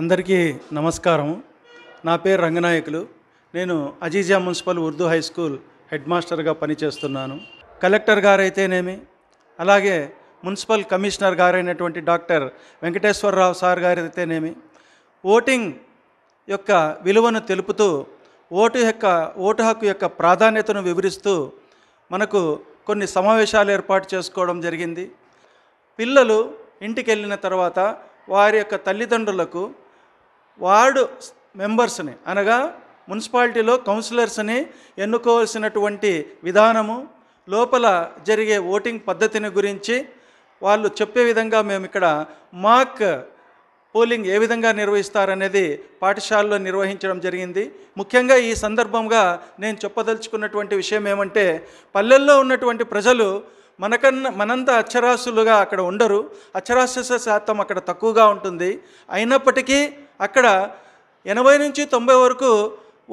అందరికీ నమస్కారం నా పేరు రంగనాయకులు నేను Aziza municipal Urdu high school head మాస్టర్గా పనిచేస్తున్నాను కలెక్టర్ గారైతేనేమి అలాగే మున్సిపల్ కమిషనర్ గారైనటువంటి డాక్టర్ వెంకటేశ్వరరావు సార్ గారైతేనేమి ఓటింగ్ యొక్క విలువను తెలుపుతూ ఓటు యొక్క ఓటు హక్కు యొక్క ప్రాధాన్యతను వివరిస్తూ మనకు కొన్ని సమావేశాలు ఏర్పాటు చేసుకోవడం జరిగింది పిల్లలు ఇంటికి వెళ్ళిన తర్వాత వారి యొక్క తల్లిదండ్రులకు వార్డు మెంబర్స్ని అనగా మున్సిపాలిటీలో కౌన్సిలర్స్ని ఎన్నుకోవాల్సినటువంటి విధానము లోపల జరిగే ఓటింగ్ పద్ధతిని గురించి వాళ్ళు చెప్పే విధంగా మేము ఇక్కడ మాక్ పోలింగ్ ఏ విధంగా నిర్వహిస్తారనేది పాఠశాలలో నిర్వహించడం జరిగింది ముఖ్యంగా ఈ సందర్భంగా నేను చెప్పదలుచుకున్నటువంటి విషయం ఏమంటే పల్లెల్లో ఉన్నటువంటి ప్రజలు మనకన్నా మనంత అక్షరాస్యులుగా అక్కడ ఉండరు అక్షరాస్యత శాతం అక్కడ తక్కువగా ఉంటుంది అయినప్పటికీ అక్కడ ఎనభై నుంచి తొంభై వరకు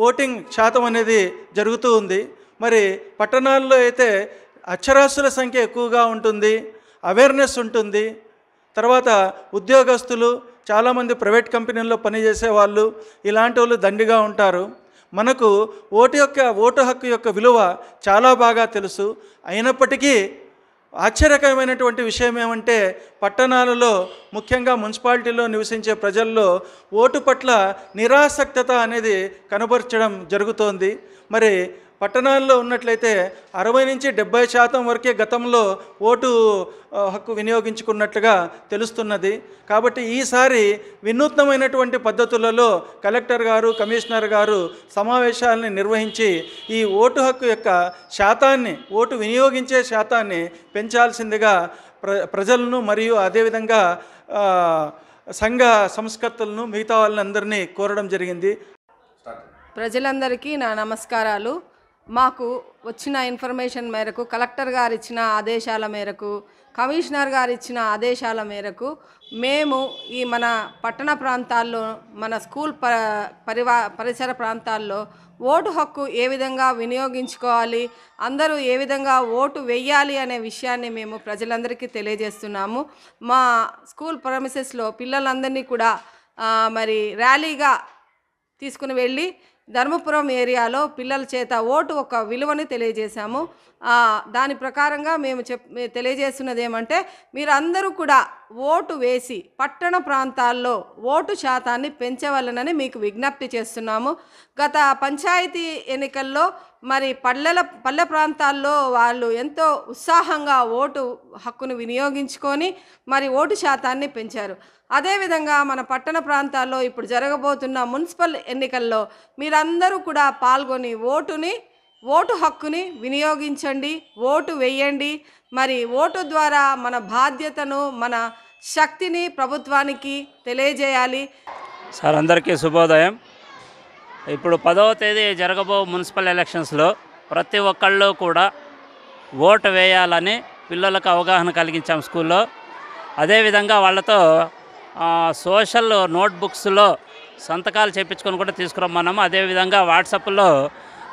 ఓటింగ్ శాతం అనేది జరుగుతూ ఉంది మరి పట్టణాల్లో అయితే అక్షరాస్యుల సంఖ్య ఎక్కువగా ఉంటుంది అవేర్నెస్ ఉంటుంది తర్వాత ఉద్యోగస్తులు చాలామంది ప్రైవేట్ కంపెనీల్లో పనిచేసే వాళ్ళు ఇలాంటి వాళ్ళు దండిగా ఉంటారు మనకు ఓటు యొక్క ఓటు హక్కు యొక్క విలువ చాలా బాగా తెలుసు అయినప్పటికీ ఆశ్చర్యకరమైనటువంటి విషయం ఏమంటే పట్టణాలలో ముఖ్యంగా మున్సిపాలిటీలో నివసించే ప్రజల్లో ఓటు పట్ల నిరాసక్తత అనేది కనబరచడం జరుగుతోంది మరి పట్టణాల్లో ఉన్నట్లయితే అరవై నుంచి డెబ్బై శాతం వరకే గతంలో ఓటు హక్కు వినియోగించుకున్నట్లుగా తెలుస్తున్నది కాబట్టి ఈసారి వినూత్నమైనటువంటి పద్ధతులలో కలెక్టర్ గారు కమిషనర్ గారు సమావేశాలని నిర్వహించి ఈ ఓటు హక్కు యొక్క శాతాన్ని ఓటు వినియోగించే శాతాన్ని పెంచాల్సిందిగా ప్ర ప్రజలను మరియు అదేవిధంగా సంఘ సంస్కర్తలను మిగతా వాళ్ళందరినీ కోరడం జరిగింది ప్రజలందరికీ నా నమస్కారాలు మాకు వచ్చిన ఇన్ఫర్మేషన్ మేరకు కలెక్టర్ గారు ఇచ్చిన ఆదేశాల మేరకు కమిషనర్ గారు ఇచ్చిన ఆదేశాల మేరకు మేము ఈ మన పట్టణ ప్రాంతాల్లో మన స్కూల్ ప పరివా పరిసర ప్రాంతాల్లో ఓటు హక్కు ఏ విధంగా వినియోగించుకోవాలి అందరూ ఏ విధంగా ఓటు వేయాలి అనే విషయాన్ని మేము ప్రజలందరికీ తెలియజేస్తున్నాము మా స్కూల్ ప్రమిసెస్లో పిల్లలందరినీ కూడా మరి ర్యాలీగా తీసుకుని వెళ్ళి ధర్మపురం ఏరియాలో పిల్లల చేత ఓటు ఒక విలువని తెలియజేశాము దాని ప్రకారంగా మేము చెప్ తెలియజేస్తున్నది ఏమంటే మీరందరూ కూడా ఓటు వేసి పట్టణ ప్రాంతాల్లో ఓటు శాతాన్ని పెంచవలనని మీకు విజ్ఞప్తి చేస్తున్నాము గత పంచాయతీ ఎన్నికల్లో మరి పల్లెల పల్లె ప్రాంతాల్లో వాళ్ళు ఎంతో ఉత్సాహంగా ఓటు హక్కును వినియోగించుకొని మరి ఓటు శాతాన్ని పెంచారు అదేవిధంగా మన పట్టణ ప్రాంతాల్లో ఇప్పుడు జరగబోతున్న మున్సిపల్ ఎన్నికల్లో మీరందరూ కూడా పాల్గొని ఓటుని ఓటు హక్కుని వినియోగించండి ఓటు వేయండి మరి ఓటు ద్వారా మన బాధ్యతను మన శక్తిని ప్రభుత్వానికి తెలియజేయాలి సార్ అందరికీ శుభోదయం ఇప్పుడు పదవ తేదీ జరగబో మున్సిపల్ ఎలక్షన్స్లో ప్రతి ఒక్కళ్ళు కూడా ఓటు వేయాలని పిల్లలకు అవగాహన కలిగించాం స్కూల్లో అదేవిధంగా వాళ్ళతో సోషల్ నోట్బుక్స్లో సంతకాలు చేపించుకొని కూడా తీసుకురమ్మన్నాము అదేవిధంగా వాట్సాప్లో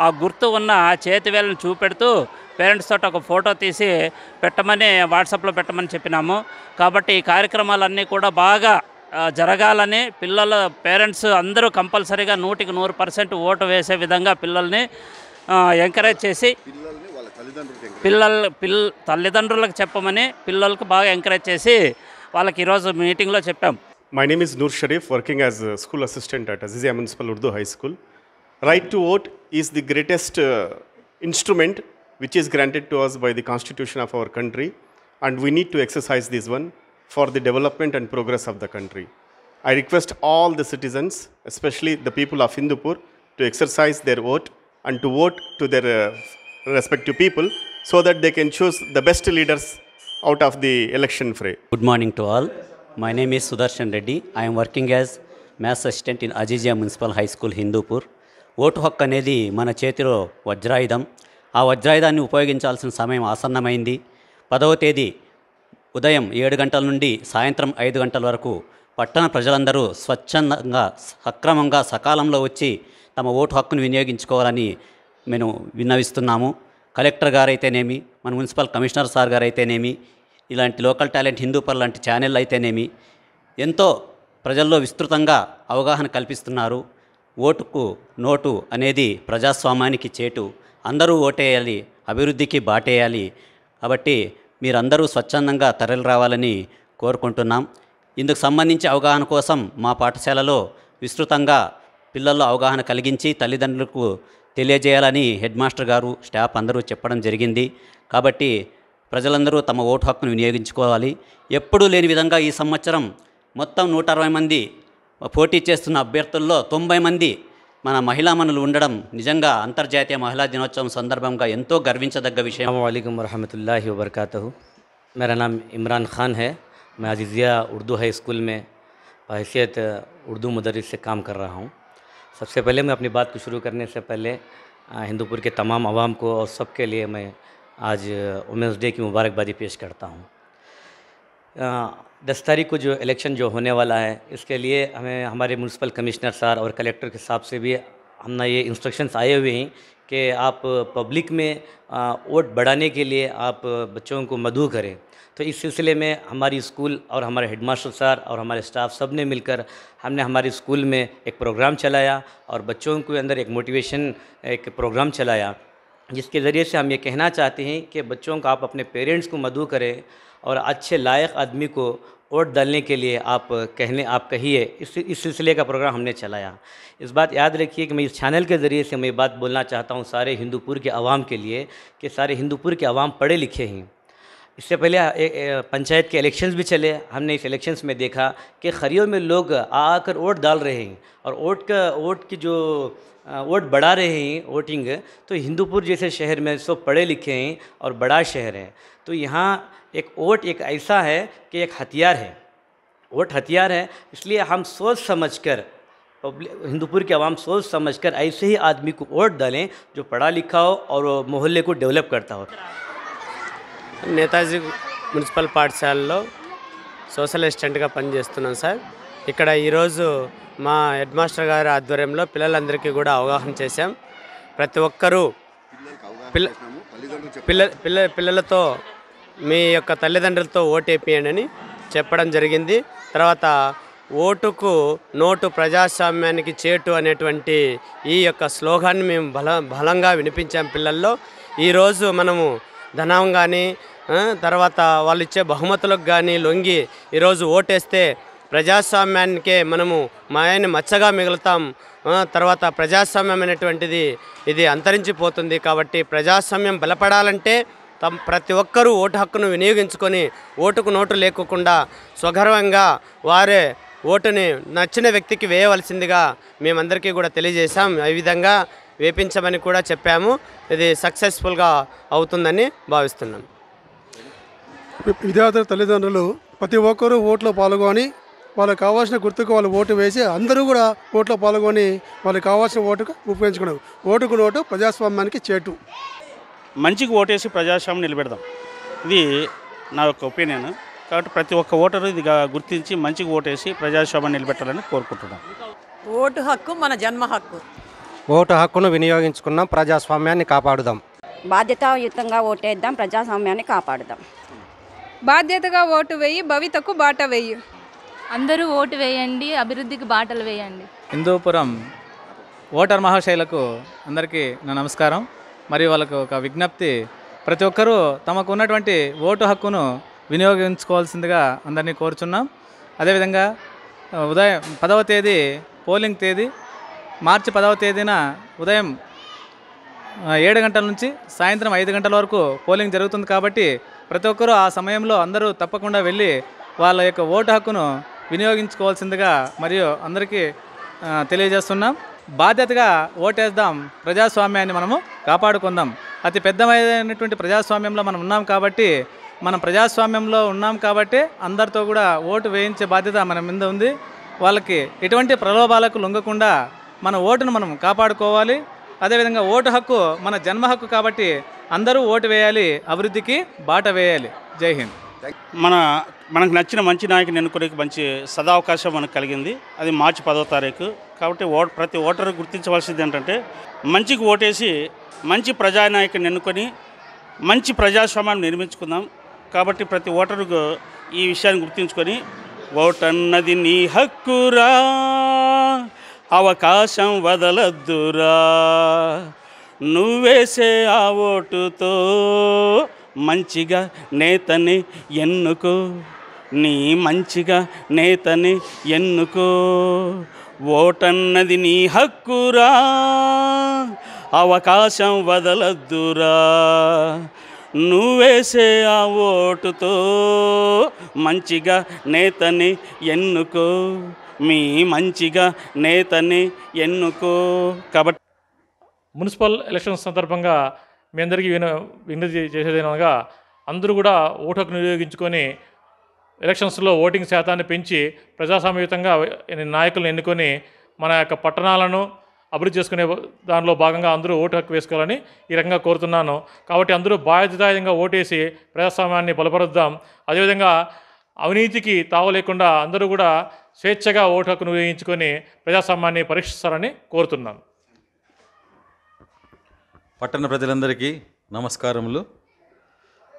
ఆ గుర్తు ఉన్న చేతివేలను చూపెడుతూ పేరెంట్స్ తోటి ఒక ఫోటో తీసి పెట్టమని వాట్సాప్లో పెట్టమని చెప్పినాము కాబట్టి ఈ కార్యక్రమాలన్నీ కూడా బాగా జరగాలని పిల్లల పేరెంట్స్ అందరూ కంపల్సరీగా నూటికి నూరు పర్సెంట్ ఓటు వేసే విధంగా పిల్లల్ని ఎంకరేజ్ చేసి పిల్లలు పిల్ల తల్లిదండ్రులకు చెప్పమని పిల్లలకు బాగా ఎంకరేజ్ చేసి వాళ్ళకి ఈరోజు మీటింగ్లో చెప్పాం my name is Noor Sharif working as school assistant at Aziziya municipal Urdu high school right to vote is the greatest instrument which is granted to us by the constitution of our country and we need to exercise this one for the development and progress of the country. I request all the citizens, especially the people of Hindupur, to exercise their vote and to vote to their uh, respective people so that they can choose the best leaders out of the election fray. Good morning to all. My name is Sudarshan Reddy. I am working as maths assistant in Aziziya municipal high school Hindupur vote హక్కు అనేది మన చేతిలో వజ్రాయుధం ఆ వజ్రాయుధాన్ని ఉపయోగించాల్సిన సమయం ఆసన్నమైంది పదవ తేదీ ఉదయం ఏడు గంటల నుండి సాయంత్రం ఐదు గంటల వరకు పట్టణ ప్రజలందరూ స్వచ్ఛందంగా సక్రమంగా సకాలంలో వచ్చి తమ ఓటు హక్కును వినియోగించుకోవాలని మేము విన్నవిస్తున్నాము కలెక్టర్ గారైతేనేమి మన మున్సిపల్ కమిషనర్ సార్ గారైతేనేమి ఇలాంటి లోకల్ టాలెంట్ పర్ లాంటి ఛానల్ అయితేనేమి ఎంతో ప్రజల్లో విస్తృతంగా అవగాహన కల్పిస్తున్నారు ఓటుకు నోటు అనేది ప్రజాస్వామ్యానికి చేటు అందరూ ఓటేయాలి అభివృద్ధికి బాటేయాలి కాబట్టి మీరందరూ స్వచ్ఛందంగా తరలి రావాలని కోరుకుంటున్నాం ఇందుకు సంబంధించి అవగాహన కోసం మా పాఠశాలలో విస్తృతంగా పిల్లల్లో అవగాహన కలిగించి తల్లిదండ్రులకు తెలియజేయాలని హెడ్ మాస్టర్ గారు స్టాఫ్ అందరూ చెప్పడం జరిగింది కాబట్టి ప్రజలందరూ తమ ఓటు హక్కును వినియోగించుకోవాలి ఎప్పుడూ లేని విధంగా ఈ సంవత్సరం మొత్తం నూట అరవై మంది పోటీ చేస్తున్న అభ్యర్థుల్లో తొంభై మంది మన మహిళా మనులు ఉండడం నిజంగా महिला दिनोत्सव దినోత్సవం का ఎంతో గర్వించదగ్గ विषय వాలేకుమ్ వరహమతుల్లా వబర్కత मेरा नाम इमरान खान है मैं अजिज़िया उर्दू हाई स्कूल में बहसीत उर्दू मदरस से काम कर रहा हूँ सबसे पहले मैं अपनी बात को शुरू करने से पहले हिंदूपुर के तमाम आवाम को और सबके लिए मैं आज वुमेंस डे की मुबारकबादी पेश करता हूँ दस तारीख को जो इलेक्शन जो होने वाला है इसके लिए हमें हमारे म्यूनसिपल कमिश्नर सर और कलेक्टर के हिसाब से भी हमने ये इंस्ट्रक्शंस आए हुए हैं कि आप पब्लिक में वोट बढ़ाने के लिए आप बच्चों को मधु करें तो इस सिलसिले में हमारी स्कूल और हमारे हेडमास्टर सर और हमारे स्टाफ सब ने मिलकर हमने हमारे स्कूल में एक प्रोग्राम चलाया और बच्चों के अंदर एक मोटिवेशन एक प्रोग्राम चलाया जिसके ज़रिए से हम ये कहना चाहते हैं कि बच्चों को आप अपने पेरेंट्स को मधु करें और अच्छे लायक आदमी को वोट डालने के लिए आप कहने आप कहिए इस इस सिलसिले का प्रोग्राम हमने चलाया इस बात याद रखिए कि मैं इस चैनल के ज़रिए से मैं बात बोलना चाहता हूँ सारे हिंदूपुर के आवाम के लिए कि सारे हिंदूपुर के आवाम पढ़े लिखे हैं इससे पहले पंचायत के इलेक्शंस भी चले हमने इस इलेक्शंस में देखा कि खरियों में लोग आकर वोट डाल रहे हैं और वोट का वोट की जो वोट बढ़ा रहे हैं वोटिंग तो हिंदूपुर जैसे शहर में सब पढ़े लिखे हैं और बड़ा शहर है तो यहाँ एक वोट एक ऐसा है कि एक हथियार है वोट हथियार है इसलिए हम सोच समझ कर हिंदूपुर के आवाम सोच समझ कर ऐसे ही आदमी को वोट डालें जो पढ़ा लिखा हो और मोहल्ले को डेवलप करता हो నేతాజీ మున్సిపల్ పాఠశాలలో సోషల్ అసిస్టెంట్గా పనిచేస్తున్నాను సార్ ఇక్కడ ఈరోజు మా హెడ్ మాస్టర్ గారి ఆధ్వర్యంలో పిల్లలందరికీ కూడా అవగాహన చేశాం ప్రతి ఒక్కరూ పిల్ల పిల్ల పిల్లలతో మీ యొక్క తల్లిదండ్రులతో ఓటేపియండి అని చెప్పడం జరిగింది తర్వాత ఓటుకు నోటు ప్రజాస్వామ్యానికి చేటు అనేటువంటి ఈ యొక్క స్లోగాన్ని మేము బల బలంగా వినిపించాం పిల్లల్లో ఈరోజు మనము ధనం కానీ తర్వాత వాళ్ళు ఇచ్చే బహుమతులకు కానీ లొంగి ఈరోజు ఓటేస్తే ప్రజాస్వామ్యానికే మనము మాయని మచ్చగా మిగులుతాం తర్వాత ప్రజాస్వామ్యం అనేటువంటిది ఇది అంతరించిపోతుంది కాబట్టి ప్రజాస్వామ్యం బలపడాలంటే తమ ప్రతి ఒక్కరూ ఓటు హక్కును వినియోగించుకొని ఓటుకు నోటు లేకుండా స్వగర్వంగా వారే ఓటుని నచ్చిన వ్యక్తికి వేయవలసిందిగా మేమందరికీ కూడా తెలియజేశాం ఈ విధంగా వేపించమని కూడా చెప్పాము ఇది సక్సెస్ఫుల్గా అవుతుందని భావిస్తున్నాం విద్యార్థుల తల్లిదండ్రులు ప్రతి ఒక్కరూ ఓట్లో పాల్గొని వాళ్ళకి కావాల్సిన గుర్తుకు వాళ్ళు ఓటు వేసి అందరూ కూడా ఓట్లో పాల్గొని వాళ్ళకి కావాల్సిన ఓటుకు ఉపయోగించుకున్నారు ఓటుకు ఓటు ప్రజాస్వామ్యానికి చేటు మంచికి ఓటేసి ప్రజాస్వామ్యం నిలబెడదాం ఇది నా యొక్క ఒపీనియన్ కాబట్టి ప్రతి ఒక్క ఓటరు ఇది గుర్తించి మంచికి ఓటేసి ప్రజాస్వామ్యం నిలబెట్టాలని కోరుకుంటున్నాను ఓటు హక్కు మన జన్మ హక్కు ఓటు హక్కును వినియోగించుకున్నాం ప్రజాస్వామ్యాన్ని కాపాడుదాం బాధ్యతాయుతంగా ఓటేద్దాం ప్రజాస్వామ్యాన్ని కాపాడుదాం బాధ్యతగా ఓటు వేయి భవితకు బాట వేయి అందరూ ఓటు వేయండి అభివృద్ధికి బాటలు వేయండి హిందూపురం ఓటర్ మహాశైలకు అందరికీ నా నమస్కారం మరియు వాళ్ళకు ఒక విజ్ఞప్తి ప్రతి ఒక్కరూ తమకు ఉన్నటువంటి ఓటు హక్కును వినియోగించుకోవాల్సిందిగా అందరినీ కోరుచున్నాం అదేవిధంగా ఉదయం పదవ తేదీ పోలింగ్ తేదీ మార్చి పదవ తేదీన ఉదయం ఏడు గంటల నుంచి సాయంత్రం ఐదు గంటల వరకు పోలింగ్ జరుగుతుంది కాబట్టి ప్రతి ఒక్కరూ ఆ సమయంలో అందరూ తప్పకుండా వెళ్ళి వాళ్ళ యొక్క ఓటు హక్కును వినియోగించుకోవాల్సిందిగా మరియు అందరికీ తెలియజేస్తున్నాం బాధ్యతగా ఓటేద్దాం ప్రజాస్వామ్యాన్ని మనము కాపాడుకుందాం అతి పెద్దమైనటువంటి ప్రజాస్వామ్యంలో మనం ఉన్నాం కాబట్టి మనం ప్రజాస్వామ్యంలో ఉన్నాం కాబట్టి అందరితో కూడా ఓటు వేయించే బాధ్యత మన మీద ఉంది వాళ్ళకి ఎటువంటి ప్రలోభాలకు లొంగకుండా మన ఓటును మనం కాపాడుకోవాలి అదేవిధంగా ఓటు హక్కు మన జన్మ హక్కు కాబట్టి అందరూ ఓటు వేయాలి అభివృద్ధికి బాట వేయాలి జై హింద్ మన మనకు నచ్చిన మంచి నాయకుని ఎన్నుకునే మంచి సదావకాశం మనకు కలిగింది అది మార్చి పదో తారీఖు కాబట్టి ఓట్ ప్రతి ఓటరు గుర్తించవలసింది ఏంటంటే మంచికి ఓటేసి మంచి ప్రజానాయకుని ఎన్నుకొని మంచి ప్రజాస్వామ్యాన్ని నిర్మించుకుందాం కాబట్టి ప్రతి ఓటరు ఈ విషయాన్ని గుర్తించుకొని ఓటన్నది నీ హక్కురా అవకాశం వదలద్దురా నువ్వేసే ఆ ఓటుతో మంచిగా నేతని ఎన్నుకో నీ మంచిగా నేతని ఎన్నుకో ఓటన్నది నీ హక్కురా అవకాశం వదలద్దురా నువ్వేసే ఆ ఓటుతో మంచిగా నేతని ఎన్నుకో మీ మంచిగా నేతని ఎన్నుకో కాబట్టి మున్సిపల్ ఎలక్షన్ సందర్భంగా మీ అందరికీ విన విన్నతి చేసేదేనగా అందరూ కూడా ఓటు హక్కును వినియోగించుకొని ఎలక్షన్స్లో ఓటింగ్ శాతాన్ని పెంచి ప్రజాస్వామ్యయుతంగా నాయకులను ఎన్నుకొని మన యొక్క పట్టణాలను అభివృద్ధి చేసుకునే దానిలో భాగంగా అందరూ ఓటు హక్కు వేసుకోవాలని ఈ రకంగా కోరుతున్నాను కాబట్టి అందరూ బాధ్యతాయుతంగా ఓటేసి ప్రజాస్వామ్యాన్ని బలపరుద్దాం అదేవిధంగా అవినీతికి తావు లేకుండా అందరూ కూడా స్వేచ్ఛగా ఓటు హక్కును వినియోగించుకొని ప్రజాస్వామ్యాన్ని పరీక్షిస్తారని కోరుతున్నాను పట్టణ ప్రజలందరికీ నమస్కారములు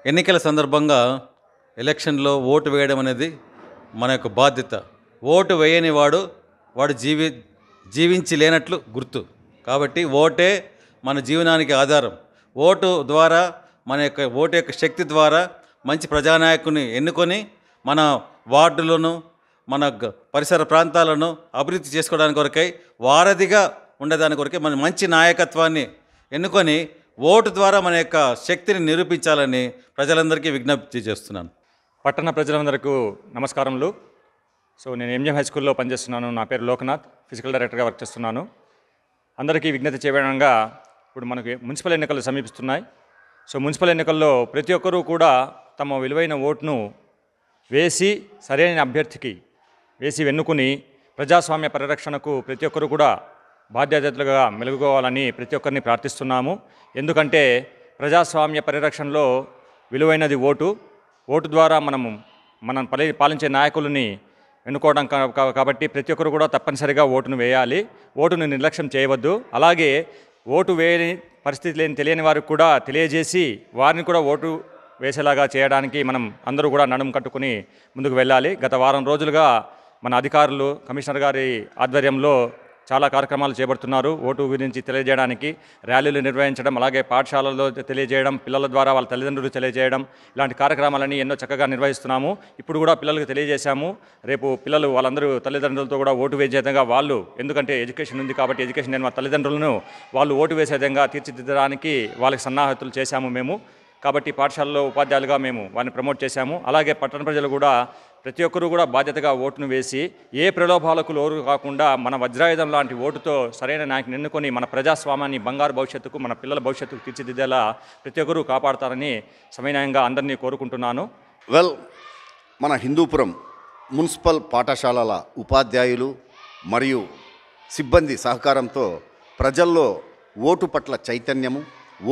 ఎన్నికల సందర్భంగా ఎలక్షన్లో ఓటు వేయడం అనేది మన యొక్క బాధ్యత ఓటు వేయని వాడు వాడు జీవి జీవించి లేనట్లు గుర్తు కాబట్టి ఓటే మన జీవనానికి ఆధారం ఓటు ద్వారా మన యొక్క ఓటు యొక్క శక్తి ద్వారా మంచి ప్రజానాయకుని ఎన్నుకొని మన వార్డులను మన పరిసర ప్రాంతాలను అభివృద్ధి చేసుకోవడానికి కొరకై వారధిగా ఉండేదాని కొరకే మన మంచి నాయకత్వాన్ని ఎన్నుకొని ఓటు ద్వారా మన యొక్క శక్తిని నిరూపించాలని ప్రజలందరికీ విజ్ఞప్తి చేస్తున్నాను పట్టణ ప్రజలందరకు నమస్కారములు సో నేను ఎంజిఎం హై స్కూల్లో పనిచేస్తున్నాను నా పేరు లోకనాథ్ ఫిజికల్ డైరెక్టర్గా వర్క్ చేస్తున్నాను అందరికీ విజ్ఞప్తి చేయడంగా ఇప్పుడు మనకి మున్సిపల్ ఎన్నికలు సమీపిస్తున్నాయి సో మున్సిపల్ ఎన్నికల్లో ప్రతి ఒక్కరూ కూడా తమ విలువైన ఓటును వేసి సరైన అభ్యర్థికి వేసి వెన్నుకుని ప్రజాస్వామ్య పరిరక్షణకు ప్రతి ఒక్కరు కూడా బాధ్యతలుగా మెలుగుకోవాలని ప్రతి ఒక్కరిని ప్రార్థిస్తున్నాము ఎందుకంటే ప్రజాస్వామ్య పరిరక్షణలో విలువైనది ఓటు ఓటు ద్వారా మనము మనం పలి పాలించే నాయకులని ఎన్నుకోవడం కాబట్టి ప్రతి ఒక్కరు కూడా తప్పనిసరిగా ఓటును వేయాలి ఓటును నిర్లక్ష్యం చేయవద్దు అలాగే ఓటు వేయని పరిస్థితి లేని తెలియని వారికి కూడా తెలియజేసి వారిని కూడా ఓటు వేసేలాగా చేయడానికి మనం అందరూ కూడా నడుము కట్టుకుని ముందుకు వెళ్ళాలి గత వారం రోజులుగా మన అధికారులు కమిషనర్ గారి ఆధ్వర్యంలో చాలా కార్యక్రమాలు చేపడుతున్నారు ఓటు గురించి తెలియజేయడానికి ర్యాలీలు నిర్వహించడం అలాగే పాఠశాలలో తెలియజేయడం పిల్లల ద్వారా వాళ్ళ తల్లిదండ్రులు తెలియజేయడం ఇలాంటి కార్యక్రమాలని ఎన్నో చక్కగా నిర్వహిస్తున్నాము ఇప్పుడు కూడా పిల్లలకు తెలియజేశాము రేపు పిల్లలు వాళ్ళందరూ తల్లిదండ్రులతో కూడా ఓటు వేసే విధంగా వాళ్ళు ఎందుకంటే ఎడ్యుకేషన్ ఉంది కాబట్టి ఎడ్యుకేషన్ నేను మా తల్లిదండ్రులను వాళ్ళు ఓటు వేసే విధంగా తీర్చిదిద్దడానికి వాళ్ళకి సన్నాహతులు చేశాము మేము కాబట్టి పాఠశాలలో ఉపాధ్యాయులుగా మేము వారిని ప్రమోట్ చేశాము అలాగే పట్టణ ప్రజలు కూడా ప్రతి ఒక్కరూ కూడా బాధ్యతగా ఓటును వేసి ఏ ప్రలోభాలకు లోరు కాకుండా మన వజ్రాయుధం లాంటి ఓటుతో సరైన నాయకుని ఎన్నుకొని మన ప్రజాస్వామ్యాన్ని బంగారు భవిష్యత్తుకు మన పిల్లల భవిష్యత్తుకు తీర్చిదిద్దేలా ప్రతి ఒక్కరూ కాపాడతారని సమయంగా అందరినీ కోరుకుంటున్నాను వెల్ మన హిందూపురం మున్సిపల్ పాఠశాలల ఉపాధ్యాయులు మరియు సిబ్బంది సహకారంతో ప్రజల్లో ఓటు పట్ల చైతన్యము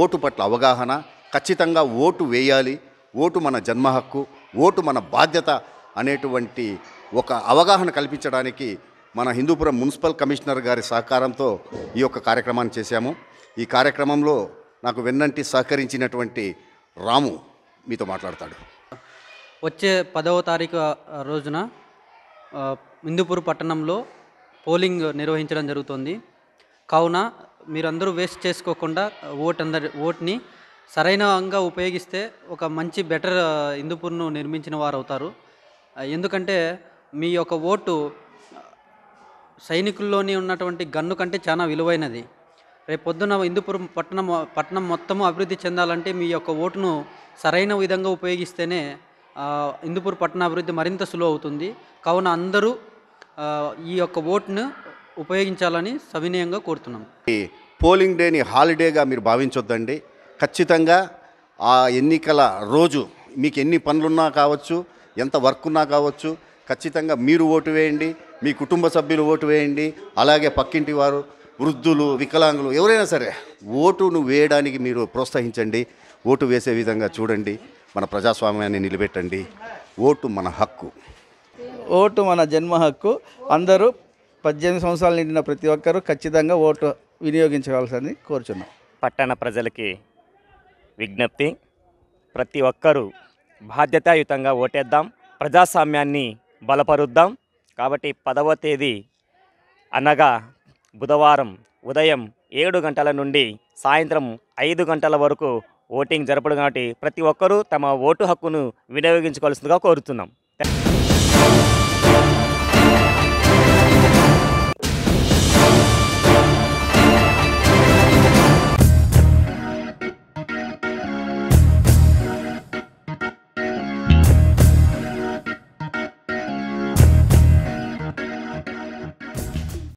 ఓటు పట్ల అవగాహన ఖచ్చితంగా ఓటు వేయాలి ఓటు మన జన్మ హక్కు ఓటు మన బాధ్యత అనేటువంటి ఒక అవగాహన కల్పించడానికి మన హిందూపురం మున్సిపల్ కమిషనర్ గారి సహకారంతో ఈ యొక్క కార్యక్రమాన్ని చేశాము ఈ కార్యక్రమంలో నాకు వెన్నంటి సహకరించినటువంటి రాము మీతో మాట్లాడతాడు వచ్చే పదవ తారీఖు రోజున హిందూపూర్ పట్టణంలో పోలింగ్ నిర్వహించడం జరుగుతుంది కావున మీరందరూ వేస్ట్ చేసుకోకుండా ఓట్ అందరి ఓట్ని సరైనంగా ఉపయోగిస్తే ఒక మంచి బెటర్ హిందూపూర్ను నిర్మించిన వారు అవుతారు ఎందుకంటే మీ యొక్క ఓటు సైనికుల్లోని ఉన్నటువంటి గన్ను కంటే చాలా విలువైనది రేపు పొద్దున ఇందుపురం పట్టణం పట్టణం మొత్తం అభివృద్ధి చెందాలంటే మీ యొక్క ఓటును సరైన విధంగా ఉపయోగిస్తేనే హిందూపూర్ పట్టణ అభివృద్ధి మరింత సులువు అవుతుంది కావున అందరూ ఈ యొక్క ఓటును ఉపయోగించాలని సవినయంగా కోరుతున్నాం ఈ పోలింగ్ డేని హాలిడేగా మీరు భావించొద్దండి ఖచ్చితంగా ఆ ఎన్నికల రోజు మీకు ఎన్ని పనులున్నా కావచ్చు ఎంత వర్క్ ఉన్నా కావచ్చు ఖచ్చితంగా మీరు ఓటు వేయండి మీ కుటుంబ సభ్యులు ఓటు వేయండి అలాగే పక్కింటి వారు వృద్ధులు వికలాంగులు ఎవరైనా సరే ఓటును వేయడానికి మీరు ప్రోత్సహించండి ఓటు వేసే విధంగా చూడండి మన ప్రజాస్వామ్యాన్ని నిలబెట్టండి ఓటు మన హక్కు ఓటు మన జన్మ హక్కు అందరూ పద్దెనిమిది సంవత్సరాలు నిండిన ప్రతి ఒక్కరూ ఖచ్చితంగా ఓటు వినియోగించవలసింది కోరుచున్నాం పట్టణ ప్రజలకి విజ్ఞప్తి ప్రతి ఒక్కరూ బాధ్యతాయుతంగా ఓటేద్దాం ప్రజాస్వామ్యాన్ని బలపరుద్దాం కాబట్టి పదవ తేదీ అనగా బుధవారం ఉదయం ఏడు గంటల నుండి సాయంత్రం ఐదు గంటల వరకు ఓటింగ్ జరపడం కాబట్టి ప్రతి ఒక్కరూ తమ ఓటు హక్కును వినియోగించుకోవాల్సిందిగా కోరుతున్నాం